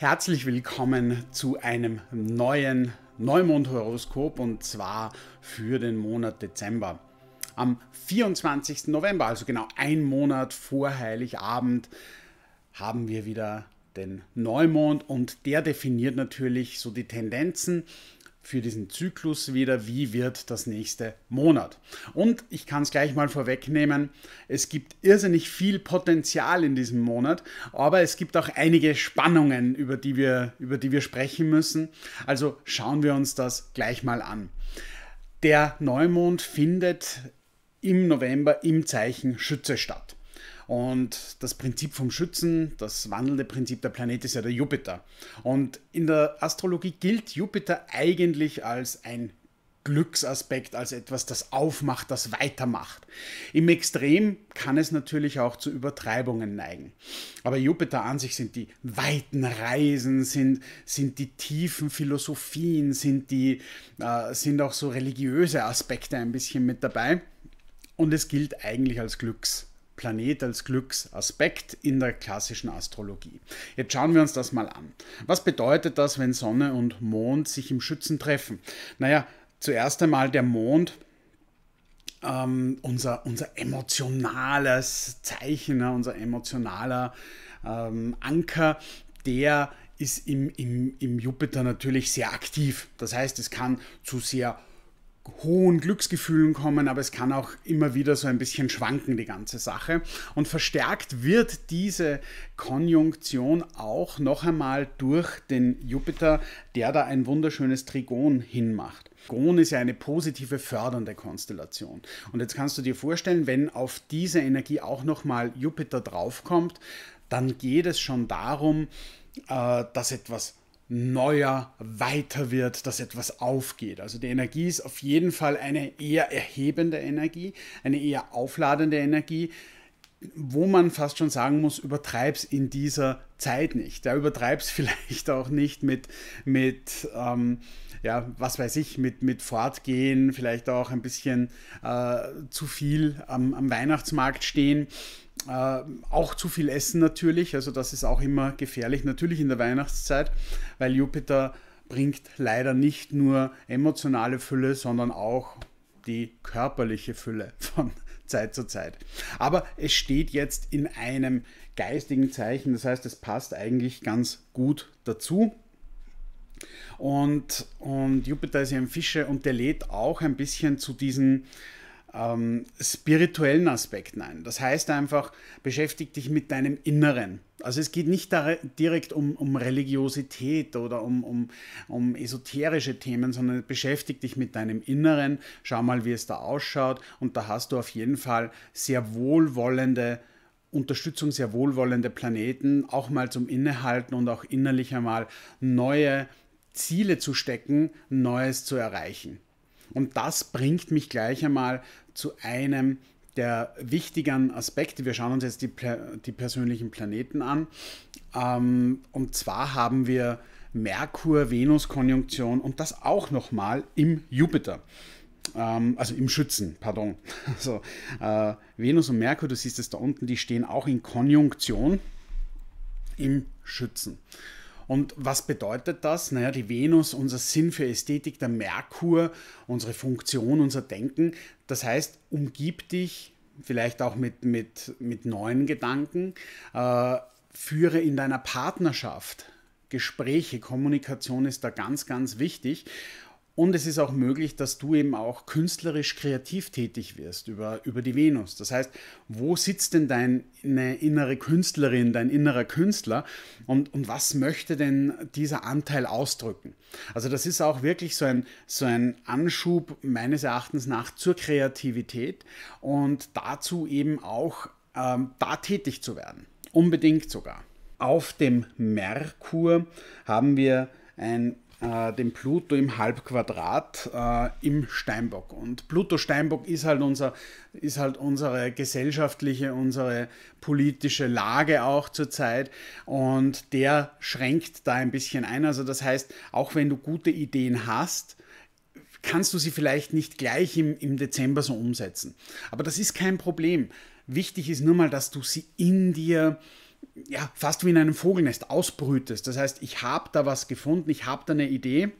Herzlich willkommen zu einem neuen Neumond-Horoskop und zwar für den Monat Dezember. Am 24. November, also genau ein Monat vor Heiligabend, haben wir wieder den Neumond und der definiert natürlich so die Tendenzen für diesen Zyklus wieder, wie wird das nächste Monat. Und ich kann es gleich mal vorwegnehmen, es gibt irrsinnig viel Potenzial in diesem Monat, aber es gibt auch einige Spannungen, über die wir, über die wir sprechen müssen. Also schauen wir uns das gleich mal an. Der Neumond findet im November im Zeichen Schütze statt. Und das Prinzip vom Schützen, das wandelnde Prinzip der Planete ist ja der Jupiter. Und in der Astrologie gilt Jupiter eigentlich als ein Glücksaspekt, als etwas, das aufmacht, das weitermacht. Im Extrem kann es natürlich auch zu Übertreibungen neigen. Aber Jupiter an sich sind die weiten Reisen, sind, sind die tiefen Philosophien, sind, die, äh, sind auch so religiöse Aspekte ein bisschen mit dabei. Und es gilt eigentlich als Glücksaspekt. Planet als Glücksaspekt in der klassischen Astrologie. Jetzt schauen wir uns das mal an. Was bedeutet das, wenn Sonne und Mond sich im Schützen treffen? Naja, zuerst einmal der Mond. Ähm, unser, unser emotionales Zeichen, unser emotionaler ähm, Anker, der ist im, im, im Jupiter natürlich sehr aktiv. Das heißt, es kann zu sehr hohen Glücksgefühlen kommen, aber es kann auch immer wieder so ein bisschen schwanken, die ganze Sache. Und verstärkt wird diese Konjunktion auch noch einmal durch den Jupiter, der da ein wunderschönes Trigon hinmacht. Trigon ist ja eine positive fördernde Konstellation. Und jetzt kannst du dir vorstellen, wenn auf diese Energie auch nochmal Jupiter draufkommt, dann geht es schon darum, äh, dass etwas neuer weiter wird, dass etwas aufgeht. Also die Energie ist auf jeden Fall eine eher erhebende Energie, eine eher aufladende Energie, wo man fast schon sagen muss, übertreib's in dieser Zeit nicht. Da ja, übertreib's vielleicht auch nicht mit, mit ähm, ja, was weiß ich, mit, mit Fortgehen, vielleicht auch ein bisschen äh, zu viel am, am Weihnachtsmarkt stehen äh, auch zu viel Essen natürlich, also das ist auch immer gefährlich, natürlich in der Weihnachtszeit, weil Jupiter bringt leider nicht nur emotionale Fülle, sondern auch die körperliche Fülle von Zeit zu Zeit. Aber es steht jetzt in einem geistigen Zeichen, das heißt, es passt eigentlich ganz gut dazu. Und, und Jupiter ist ja ein Fische und der lädt auch ein bisschen zu diesen ähm, spirituellen Aspekt ein. Das heißt einfach, beschäftige dich mit deinem Inneren. Also es geht nicht direkt um, um Religiosität oder um, um, um esoterische Themen, sondern beschäftige dich mit deinem Inneren, schau mal, wie es da ausschaut und da hast du auf jeden Fall sehr wohlwollende Unterstützung, sehr wohlwollende Planeten, auch mal zum Innehalten und auch innerlich einmal neue Ziele zu stecken, Neues zu erreichen. Und das bringt mich gleich einmal zu einem der wichtigen Aspekte. Wir schauen uns jetzt die, die persönlichen Planeten an. Ähm, und zwar haben wir Merkur-Venus-Konjunktion und das auch nochmal im Jupiter. Ähm, also im Schützen, pardon. Also, äh, Venus und Merkur, du siehst es da unten, die stehen auch in Konjunktion im Schützen. Und was bedeutet das? Naja, die Venus, unser Sinn für Ästhetik, der Merkur, unsere Funktion, unser Denken. Das heißt, umgib dich vielleicht auch mit, mit, mit neuen Gedanken, äh, führe in deiner Partnerschaft Gespräche, Kommunikation ist da ganz, ganz wichtig. Und es ist auch möglich, dass du eben auch künstlerisch kreativ tätig wirst über, über die Venus. Das heißt, wo sitzt denn deine innere Künstlerin, dein innerer Künstler und, und was möchte denn dieser Anteil ausdrücken? Also das ist auch wirklich so ein, so ein Anschub meines Erachtens nach zur Kreativität und dazu eben auch ähm, da tätig zu werden. Unbedingt sogar. Auf dem Merkur haben wir ein äh, den Pluto im Halbquadrat äh, im Steinbock. Und Pluto-Steinbock ist, halt unser, ist halt unsere gesellschaftliche, unsere politische Lage auch zurzeit. Und der schränkt da ein bisschen ein. Also das heißt, auch wenn du gute Ideen hast, kannst du sie vielleicht nicht gleich im, im Dezember so umsetzen. Aber das ist kein Problem. Wichtig ist nur mal, dass du sie in dir äh, ja, fast wie in einem Vogelnest ausbrütest. Das heißt, ich habe da was gefunden, ich habe da eine Idee.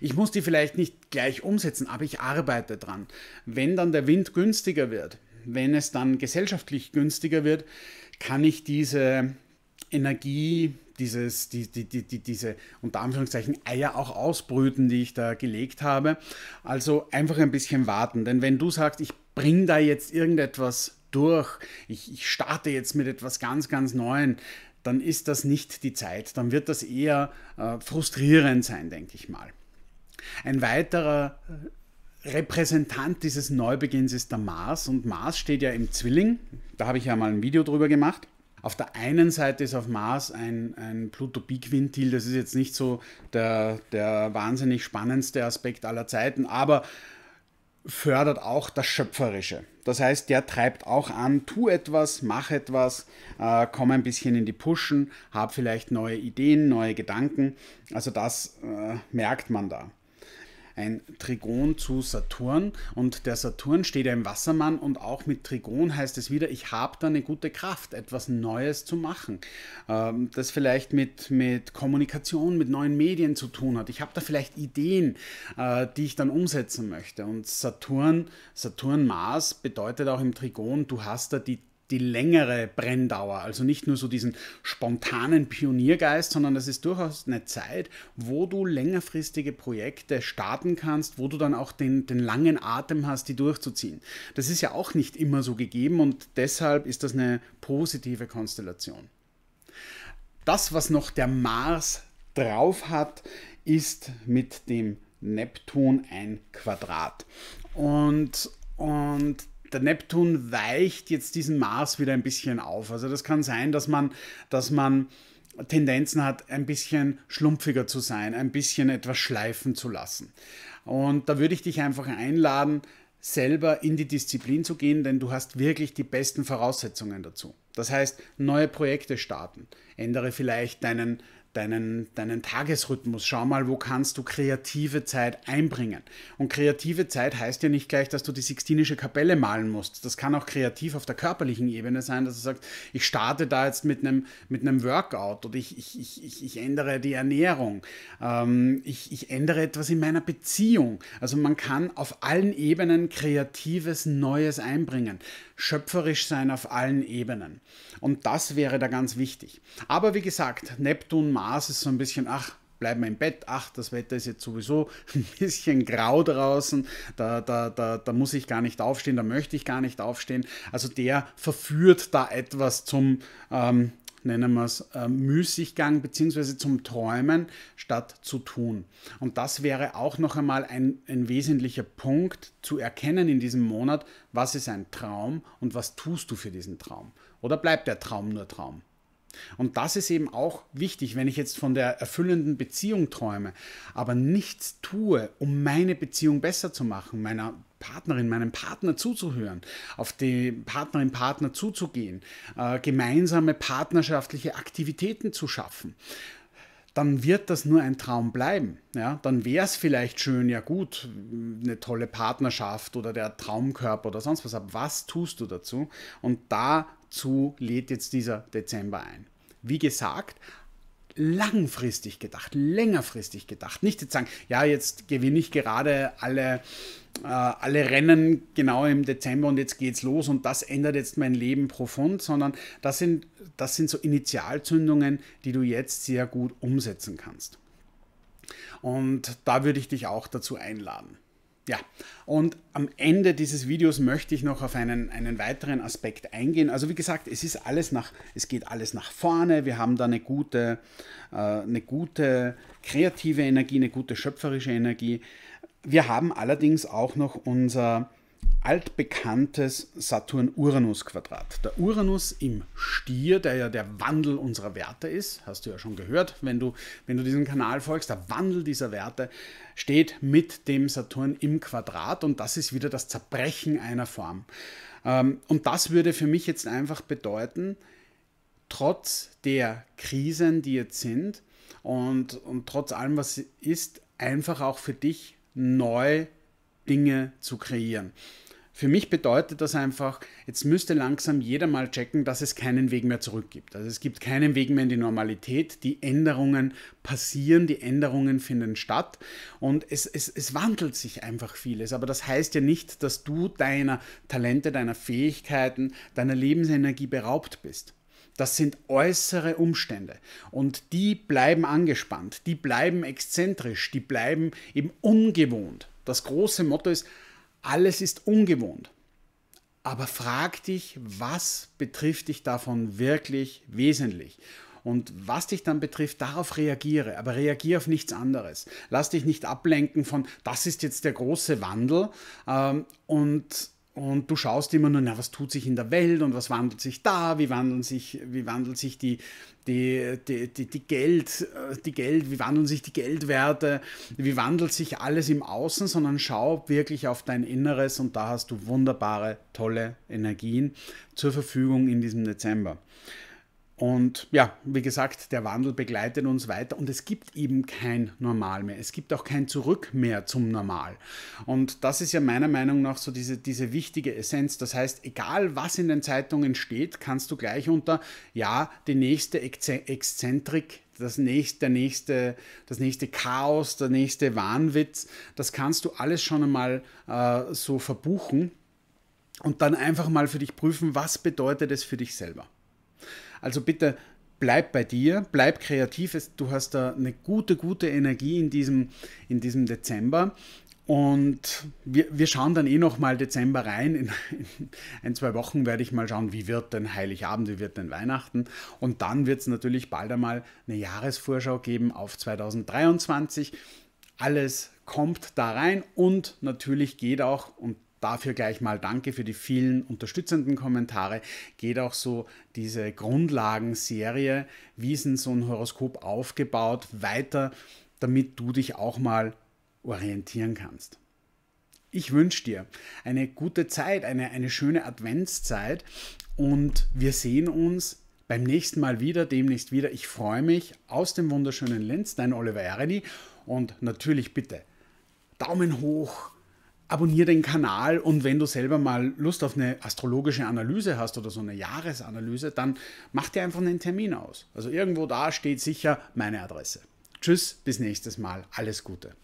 Ich muss die vielleicht nicht gleich umsetzen, aber ich arbeite dran. Wenn dann der Wind günstiger wird, wenn es dann gesellschaftlich günstiger wird, kann ich diese Energie, dieses, die, die, die, diese unter Anführungszeichen Eier auch ausbrüten, die ich da gelegt habe. Also einfach ein bisschen warten. Denn wenn du sagst, ich bringe da jetzt irgendetwas durch, ich, ich starte jetzt mit etwas ganz, ganz Neuem, dann ist das nicht die Zeit. Dann wird das eher äh, frustrierend sein, denke ich mal. Ein weiterer äh, Repräsentant dieses Neubeginns ist der Mars und Mars steht ja im Zwilling. Da habe ich ja mal ein Video drüber gemacht. Auf der einen Seite ist auf Mars ein, ein Pluto-B-Quintil, das ist jetzt nicht so der, der wahnsinnig spannendste Aspekt aller Zeiten, aber fördert auch das Schöpferische. Das heißt, der treibt auch an, tu etwas, mach etwas, äh, komm ein bisschen in die Pushen, hab vielleicht neue Ideen, neue Gedanken. Also das äh, merkt man da ein Trigon zu Saturn und der Saturn steht ja im Wassermann und auch mit Trigon heißt es wieder, ich habe da eine gute Kraft, etwas Neues zu machen, ähm, das vielleicht mit, mit Kommunikation, mit neuen Medien zu tun hat. Ich habe da vielleicht Ideen, äh, die ich dann umsetzen möchte und Saturn, Saturn-Mars bedeutet auch im Trigon, du hast da die die längere Brenndauer. Also nicht nur so diesen spontanen Pioniergeist, sondern das ist durchaus eine Zeit, wo du längerfristige Projekte starten kannst, wo du dann auch den, den langen Atem hast, die durchzuziehen. Das ist ja auch nicht immer so gegeben und deshalb ist das eine positive Konstellation. Das, was noch der Mars drauf hat, ist mit dem Neptun ein Quadrat. Und, und der Neptun weicht jetzt diesen Mars wieder ein bisschen auf. Also das kann sein, dass man, dass man Tendenzen hat, ein bisschen schlumpfiger zu sein, ein bisschen etwas schleifen zu lassen. Und da würde ich dich einfach einladen, selber in die Disziplin zu gehen, denn du hast wirklich die besten Voraussetzungen dazu. Das heißt, neue Projekte starten, ändere vielleicht deinen, deinen, deinen Tagesrhythmus. Schau mal, wo kannst du kreative Zeit einbringen. Und kreative Zeit heißt ja nicht gleich, dass du die Sixtinische Kapelle malen musst. Das kann auch kreativ auf der körperlichen Ebene sein, dass du sagst, ich starte da jetzt mit einem, mit einem Workout oder ich, ich, ich, ich ändere die Ernährung, ähm, ich, ich ändere etwas in meiner Beziehung. Also man kann auf allen Ebenen kreatives Neues einbringen. Schöpferisch sein auf allen Ebenen. Und das wäre da ganz wichtig. Aber wie gesagt, Neptun, Mars, Maß ist so ein bisschen, ach, bleib mal im Bett, ach, das Wetter ist jetzt sowieso ein bisschen grau draußen, da, da, da, da muss ich gar nicht aufstehen, da möchte ich gar nicht aufstehen. Also der verführt da etwas zum, ähm, nennen wir es, äh, Müßiggang bzw. zum Träumen statt zu tun. Und das wäre auch noch einmal ein, ein wesentlicher Punkt zu erkennen in diesem Monat, was ist ein Traum und was tust du für diesen Traum? Oder bleibt der Traum nur Traum? Und das ist eben auch wichtig, wenn ich jetzt von der erfüllenden Beziehung träume, aber nichts tue, um meine Beziehung besser zu machen, meiner Partnerin, meinem Partner zuzuhören, auf die Partnerin, Partner zuzugehen, äh, gemeinsame partnerschaftliche Aktivitäten zu schaffen dann wird das nur ein Traum bleiben. Ja, dann wäre es vielleicht schön, ja gut, eine tolle Partnerschaft oder der Traumkörper oder sonst was. Aber was tust du dazu? Und da dazu lädt jetzt dieser Dezember ein. Wie gesagt, langfristig gedacht, längerfristig gedacht. Nicht jetzt sagen, ja, jetzt gewinne ich gerade alle, äh, alle Rennen genau im Dezember und jetzt geht's los und das ändert jetzt mein Leben profund, sondern das sind, das sind so Initialzündungen, die du jetzt sehr gut umsetzen kannst. Und da würde ich dich auch dazu einladen. Ja, und am Ende dieses Videos möchte ich noch auf einen, einen weiteren Aspekt eingehen. Also wie gesagt, es ist alles nach, es geht alles nach vorne. Wir haben da eine gute, äh, eine gute kreative Energie, eine gute schöpferische Energie. Wir haben allerdings auch noch unser altbekanntes Saturn-Uranus-Quadrat. Der Uranus im Stier, der ja der Wandel unserer Werte ist, hast du ja schon gehört, wenn du, wenn du diesem Kanal folgst, der Wandel dieser Werte steht mit dem Saturn im Quadrat und das ist wieder das Zerbrechen einer Form. Ähm, und das würde für mich jetzt einfach bedeuten, trotz der Krisen, die jetzt sind und, und trotz allem, was ist, einfach auch für dich neu Dinge zu kreieren für mich bedeutet das einfach, jetzt müsste langsam jeder mal checken, dass es keinen Weg mehr zurück gibt. Also es gibt keinen Weg mehr in die Normalität. Die Änderungen passieren, die Änderungen finden statt und es, es, es wandelt sich einfach vieles. Aber das heißt ja nicht, dass du deiner Talente, deiner Fähigkeiten, deiner Lebensenergie beraubt bist. Das sind äußere Umstände und die bleiben angespannt, die bleiben exzentrisch, die bleiben eben ungewohnt. Das große Motto ist, alles ist ungewohnt. Aber frag dich, was betrifft dich davon wirklich wesentlich? Und was dich dann betrifft, darauf reagiere, aber reagiere auf nichts anderes. Lass dich nicht ablenken von, das ist jetzt der große Wandel ähm, und und du schaust immer nur, na, was tut sich in der Welt und was wandelt sich da, wie wandeln sich, wie wandelt sich die, die, die, die, die Geld, äh, die Geld, wie wandeln sich die Geldwerte, wie wandelt sich alles im Außen, sondern schau wirklich auf dein Inneres und da hast du wunderbare, tolle Energien zur Verfügung in diesem Dezember. Und ja, wie gesagt, der Wandel begleitet uns weiter und es gibt eben kein Normal mehr. Es gibt auch kein Zurück mehr zum Normal. Und das ist ja meiner Meinung nach so diese, diese wichtige Essenz. Das heißt, egal was in den Zeitungen steht, kannst du gleich unter, ja, die nächste Exzentrik, das nächste, der nächste, das nächste Chaos, der nächste Wahnwitz, das kannst du alles schon einmal äh, so verbuchen und dann einfach mal für dich prüfen, was bedeutet es für dich selber. Also bitte bleib bei dir, bleib kreativ. Du hast da eine gute, gute Energie in diesem, in diesem Dezember. Und wir, wir schauen dann eh nochmal Dezember rein. In, in, ein, zwei Wochen werde ich mal schauen, wie wird denn Heiligabend, wie wird denn Weihnachten. Und dann wird es natürlich bald einmal eine Jahresvorschau geben auf 2023. Alles kommt da rein und natürlich geht auch, und Dafür gleich mal danke für die vielen unterstützenden Kommentare. Geht auch so diese Grundlagenserie, wie ist denn so ein Horoskop aufgebaut, weiter, damit du dich auch mal orientieren kannst. Ich wünsche dir eine gute Zeit, eine, eine schöne Adventszeit und wir sehen uns beim nächsten Mal wieder, demnächst wieder. Ich freue mich aus dem wunderschönen Linz, dein Oliver Eredi und natürlich bitte Daumen hoch, abonniere den Kanal und wenn du selber mal Lust auf eine astrologische Analyse hast oder so eine Jahresanalyse, dann mach dir einfach einen Termin aus. Also irgendwo da steht sicher meine Adresse. Tschüss, bis nächstes Mal, alles Gute.